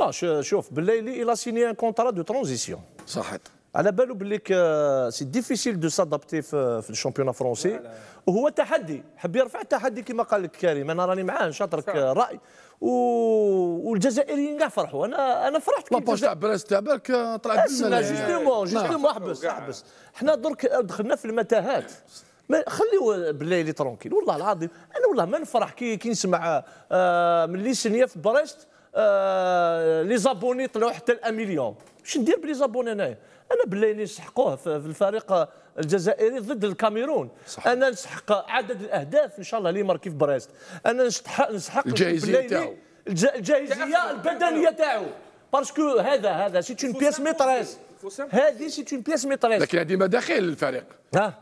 لا شوف بالليلي الى سيني ان كونترا دو ترانزيسيون صحيت على بالو بلي سي ديفيسيل دو سادابتي في الشامبيون فرونسي وهو تحدي حب يرفع التحدي كما قال لك كريم انا راني معاه نشاطرك راي و... والجزائريين كاع فرحوا انا انا فرحت لاباج تاع بريست تاع بالك طلعت اسمع جوستومون جوستومون احبس احبس حنا درك دخلنا في المتاهات ما خليو بالليلي ترونكيل والله العظيم انا والله ما نفرح كي كي نسمع آه ملي سنيه في بريست آه، لي زابوني طلعوا حتى ل مليون واش ندير بلي زابوني انايا انا بالله نسحقوه في الفريق الجزائري ضد الكاميرون صحيح. انا نسحق عدد الاهداف ان شاء الله اللي ماركي في بريست انا نسحق نسحق الجاهزيه تاعو الجاهزيه البدنيه تاعو باسكو هذا هذا سيت اون بياس ميتريس هذه سيت اون بياس ميتريس لكن هذه مداخل الفريق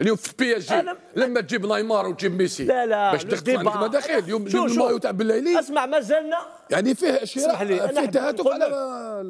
اليوم في بي اس جي لما تجيب نيمار وتجيب ميسي لا لا باش تخدم عندك مداخيل اليوم المايو تاع بالليلي اسمع مازلنا يعني فيه اشياء فيه تهاتف على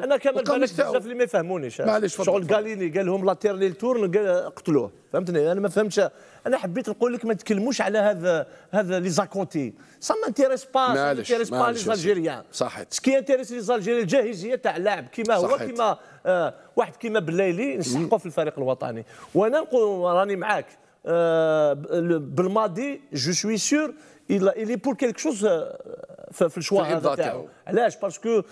انا كما بالك بزاف اللي ما يفهمونيش معليش شغل قاليني قال لهم لي التورن قتلوه فهمتني انا ما فهمتش انا حبيت نقول لك ما تكلموش على هذا هذا لي زاكونتي سا ما انتيريس با ما انتيريس با لي زالجيريان صحيح سكي انتيريس لي زالجيريان الجاهزيه تاع اللاعب كيما هو كيما آه، واحد كيما بالليلي نسحقوا في الفريق الوطني وانا نقول راني راني معاك آه، بالماضي جو سوي سور il est pour quelque chose آه، في الشوا هذا تاعو علاش باسكو آه،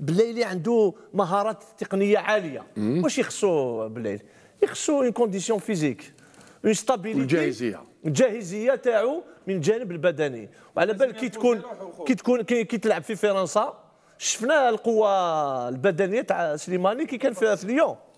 بالليلي عنده مهارات تقنيه عاليه واش يخصو بالليل يخصو اون كونديسيون فيزيك اون ستابيليتي الجاهزيه الجاهزيه تاعو من الجانب البدني وعلى بال كي تكون كي تكون كي تلعب في فرنسا شفنا القوه البدنيه تاع سليماني كي كان في ليون